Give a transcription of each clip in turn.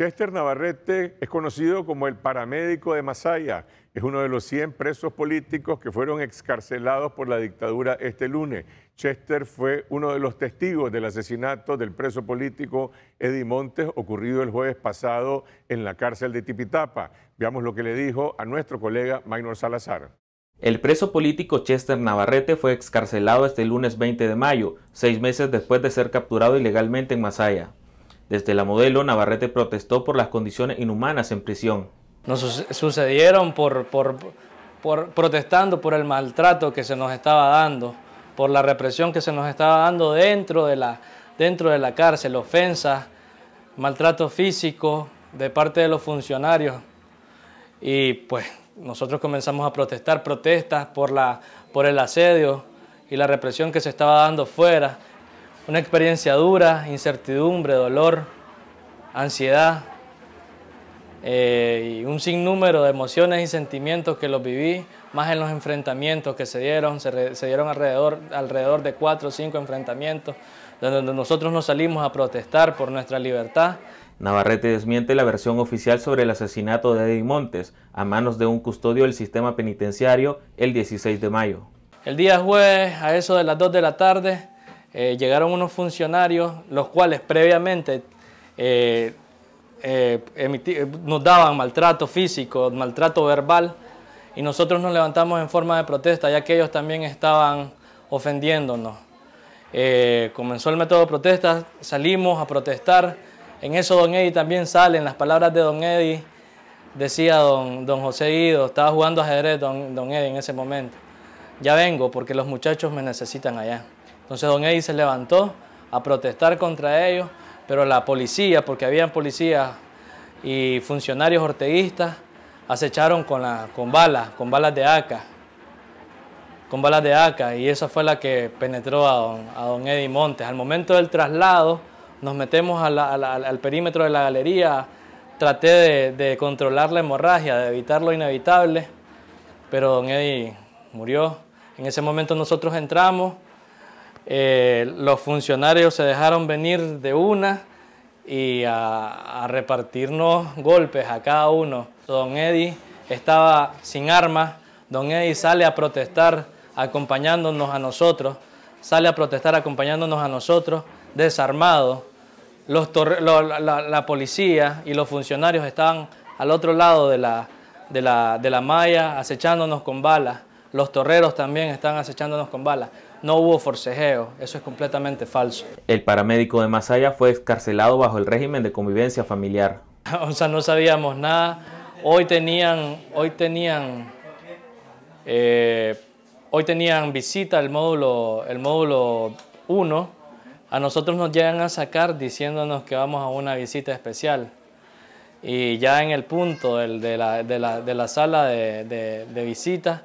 Chester Navarrete es conocido como el paramédico de Masaya. Es uno de los 100 presos políticos que fueron excarcelados por la dictadura este lunes. Chester fue uno de los testigos del asesinato del preso político Eddie Montes ocurrido el jueves pasado en la cárcel de Tipitapa. Veamos lo que le dijo a nuestro colega Maynor Salazar. El preso político Chester Navarrete fue excarcelado este lunes 20 de mayo, seis meses después de ser capturado ilegalmente en Masaya. Desde la modelo, Navarrete protestó por las condiciones inhumanas en prisión. Nos sucedieron por, por protestando por el maltrato que se nos estaba dando, por la represión que se nos estaba dando dentro de la, dentro de la cárcel, ofensas, maltrato físico de parte de los funcionarios. Y pues nosotros comenzamos a protestar, protestas por, la, por el asedio y la represión que se estaba dando fuera. Una experiencia dura, incertidumbre, dolor, ansiedad eh, y un sinnúmero de emociones y sentimientos que los viví, más en los enfrentamientos que se dieron, se, dieron alrededor, alrededor de cuatro o cinco enfrentamientos, donde nosotros nos salimos a protestar por nuestra libertad. Navarrete desmiente la versión oficial sobre el asesinato de Eddie Montes a manos de un custodio del sistema penitenciario el 16 de mayo. El día jueves, a eso de las 2 de la tarde, eh, llegaron unos funcionarios, los cuales previamente eh, eh, nos daban maltrato físico, maltrato verbal, y nosotros nos levantamos en forma de protesta, ya que ellos también estaban ofendiéndonos. comenzó el método de protesta, salimos a protestar. En eso Don Eddie también sale, en las palabras de Don Eddie decía don, don, José Guido, estaba jugando ajedrez don, don Eddie en ese momento. Ya vengo porque los muchachos me necesitan allá. Entonces don Eddie se levantó a protestar contra ellos, pero la policía, porque habían policías y funcionarios orteguistas, acecharon con, la, con balas, con balas de aca, con balas de aca, y esa fue la que penetró a don, Eddie Montes. Al momento del traslado, nos metemos al perímetro de la galería, traté de, de, controlar la hemorragia, de evitar lo inevitable, pero don Eddie murió. En ese momento nosotros entramos, eh, los funcionarios se dejaron venir de una y a, repartirnos golpes a cada uno. Don Eddie estaba sin armas, don Eddie sale a protestar acompañándonos a nosotros, sale a protestar acompañándonos a nosotros, desarmado. la, policía y los funcionarios estaban al otro lado de la malla acechándonos con balas. Los torreros también están acechándonos con balas. No hubo forcejeo, eso es completamente falso. El paramédico de Masaya fue excarcelado bajo el régimen de convivencia familiar. o sea, no sabíamos nada. Hoy tenían, hoy tenían, eh, hoy tenían visita el módulo, el módulo 1. A nosotros nos llegan a sacar diciéndonos que vamos a una visita especial. Y ya en el punto de, la, sala de, de visitas,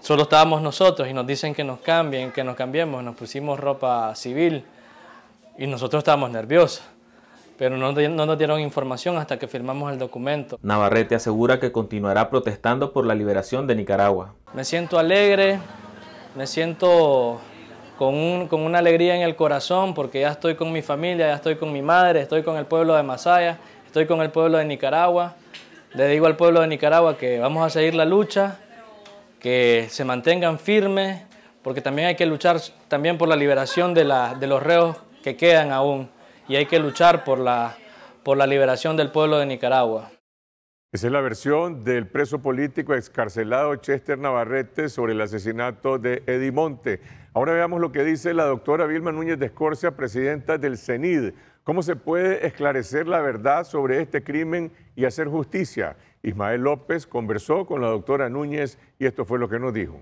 Solo estábamos nosotros y nos dicen que nos cambien, que nos cambiemos. Nos pusimos ropa civil y nosotros estábamos nerviosos pero no, nos dieron información hasta que firmamos el documento. Navarrete asegura que continuará protestando por la liberación de Nicaragua. Me siento alegre, me siento con, con, una alegría en el corazón porque ya estoy con mi familia, ya estoy con mi madre, estoy con el pueblo de Masaya, estoy con el pueblo de Nicaragua. Le digo al pueblo de Nicaragua que vamos a seguir la lucha, que se mantengan firmes, porque también hay que luchar también por la liberación de, la, de los reos que quedan aún y hay que luchar por la, por la liberación del pueblo de Nicaragua. Esa es la versión del preso político excarcelado Chester Navarrete sobre el asesinato de Monte. Ahora veamos lo que dice la doctora Vilma Núñez de Escorcia, presidenta del CENID. ¿Cómo se puede esclarecer la verdad sobre este crimen y hacer justicia? Ismael López conversó con la doctora Núñez y esto fue lo que nos dijo.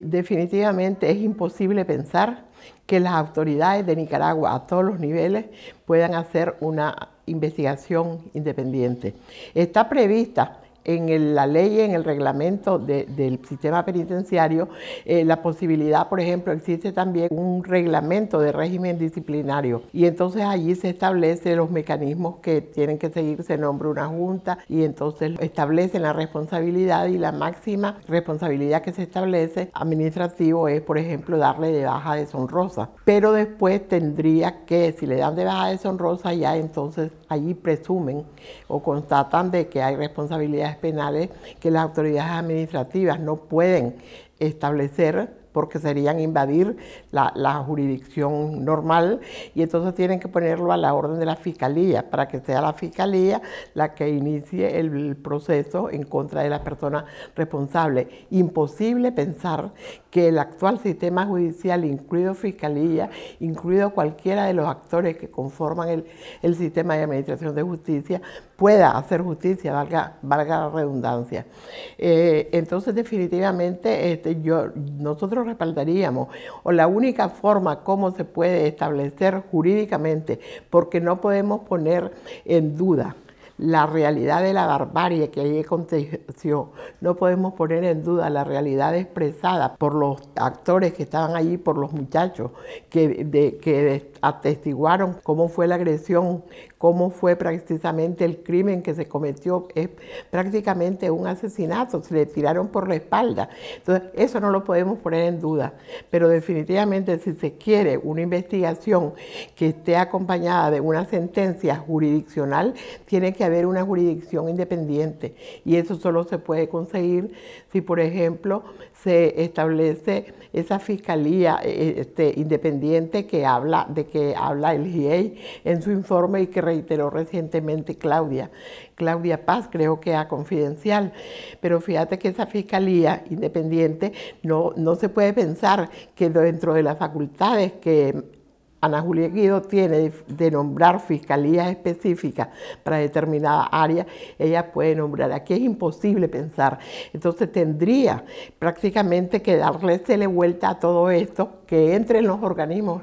Definitivamente es imposible pensar que las autoridades de Nicaragua a todos los niveles puedan hacer una investigación independiente. Está prevista en la ley, en el reglamento del sistema penitenciario, eh, la posibilidad, por ejemplo, existe también un reglamento de régimen disciplinario y entonces allí se establecen los mecanismos que tienen que seguir, se nombra una junta y entonces establecen la responsabilidad y la máxima responsabilidad que se establece administrativo es, por ejemplo, darle de baja deshonrosa. Pero después tendría que, si le dan de baja deshonrosa, ya entonces allí presumen o constatan de que hay responsabilidades penales que las autoridades administrativas no pueden establecer porque serían invadir la, jurisdicción normal y entonces tienen que ponerlo a la orden de la fiscalía para que sea la fiscalía la que inicie el, proceso en contra de la persona responsable. Imposible pensar que el actual sistema judicial, incluido fiscalía, incluido cualquiera de los actores que conforman el, sistema de administración de justicia, pueda hacer justicia, valga, la redundancia. Eh, entonces, definitivamente, este, yo, nosotros respaldaríamos, o la única forma como se puede establecer jurídicamente, porque no podemos poner en duda la realidad de la barbarie que allí aconteció. No podemos poner en duda la realidad expresada por los actores que estaban allí, por los muchachos que, que atestiguaron cómo fue la agresión cómo fue precisamente el crimen que se cometió. Es prácticamente un asesinato, se le tiraron por la espalda. Entonces, eso no lo podemos poner en duda. Pero definitivamente si se quiere una investigación que esté acompañada de una sentencia jurisdiccional, tiene que haber una jurisdicción independiente. Y eso solo se puede conseguir si, por ejemplo, se establece esa fiscalía eh, este, independiente que habla de que habla el GIEI en su informe y que reiteró recientemente Claudia, Claudia Paz, creo que a Confidencial. Pero fíjate que esa fiscalía independiente no, no se puede pensar que dentro de las facultades que Ana Julia Guido tiene de nombrar fiscalías específicas para determinada área, ella puede nombrar. Aquí es imposible pensar. Entonces tendría prácticamente que darle vuelta a todo esto, que entre los organismos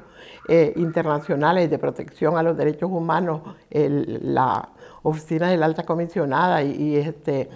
eh, internacionales de protección a los derechos humanos, la oficina de la alta comisionada y, este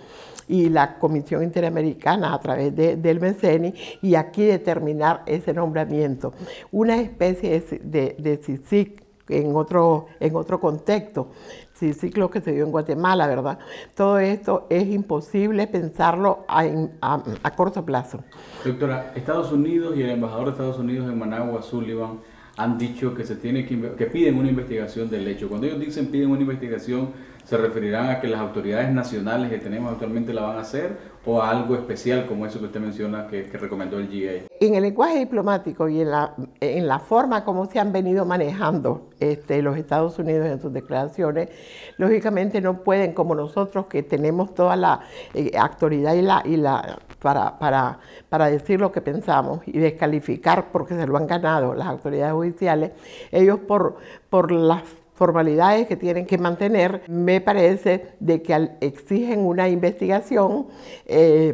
y la Comisión Interamericana a través de, del MECENI y aquí determinar ese nombramiento. Una especie de, de CICIC en otro, en otro contexto, CICIC lo que se dio en Guatemala, ¿verdad? Todo esto es imposible pensarlo a, a, a corto plazo. Doctora, Estados Unidos y el embajador de Estados Unidos en Managua, Sullivan, han dicho que se tiene que, piden una investigación del hecho. Cuando ellos dicen piden una investigación, ¿se referirán a que las autoridades nacionales que tenemos actualmente la van a hacer o a algo especial como eso que usted menciona que, recomendó el GA? En el lenguaje diplomático y en la, en la forma como se han venido manejando este, los Estados Unidos en sus declaraciones, lógicamente no pueden, como nosotros que tenemos toda la eh, autoridad actualidad y la, y la para, para, para, decir lo que pensamos y descalificar, porque se lo han ganado las autoridades judiciales, ellos por, por las formalidades que tienen que mantener, me parece de que exigen una investigación eh,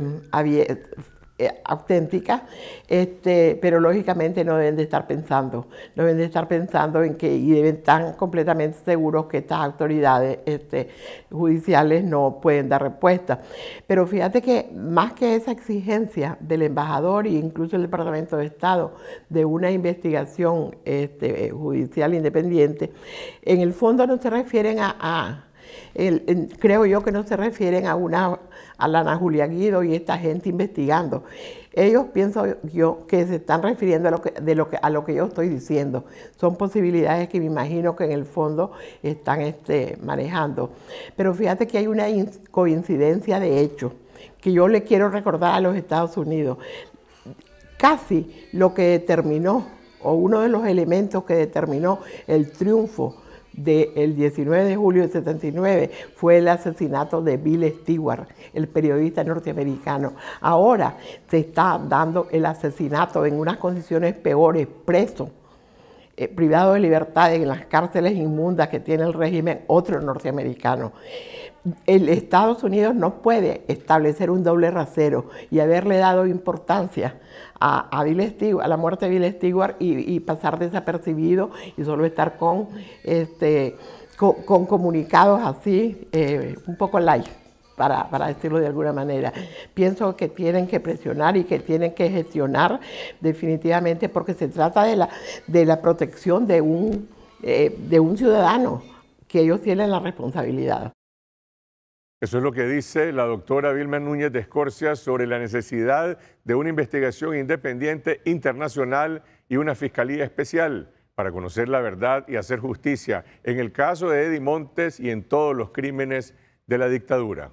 eh, auténtica, este, pero lógicamente no deben de estar pensando, no deben de estar pensando en que y deben estar completamente seguros que estas autoridades este, judiciales no pueden dar respuesta. Pero fíjate que más que esa exigencia del embajador e incluso el Departamento de Estado de una investigación este, eh, judicial independiente, en el fondo no se refieren a creo yo que no se refieren a una a Ana Julia Guido y esta gente investigando. Ellos pienso yo que se están refiriendo a lo que, a lo que yo estoy diciendo. Son posibilidades que me imagino que en el fondo están este, manejando. Pero fíjate que hay una coincidencia de hecho que yo le quiero recordar a los Estados Unidos. Casi lo que determinó, o uno de los elementos que determinó el triunfo del 19 de julio de 79 fue el asesinato de Bill Stewart, el periodista norteamericano. Ahora se está dando el asesinato en unas condiciones peores, preso. Eh, privado de libertad en las cárceles inmundas que tiene el régimen, otro norteamericano. El Estados Unidos no puede establecer un doble rasero y haberle dado importancia a, a, la muerte de Bill Stewart y, pasar desapercibido y solo estar con, este, con, comunicados así, eh, un poco light para, decirlo de alguna manera. Pienso que tienen que presionar y que tienen que gestionar definitivamente porque se trata de la, protección de un, eh, de un ciudadano que ellos tienen la responsabilidad. Eso es lo que dice la doctora Vilma Núñez de Escorcia sobre la necesidad de una investigación independiente internacional y una fiscalía especial para conocer la verdad y hacer justicia en el caso de Eddie Montes y en todos los crímenes de la dictadura.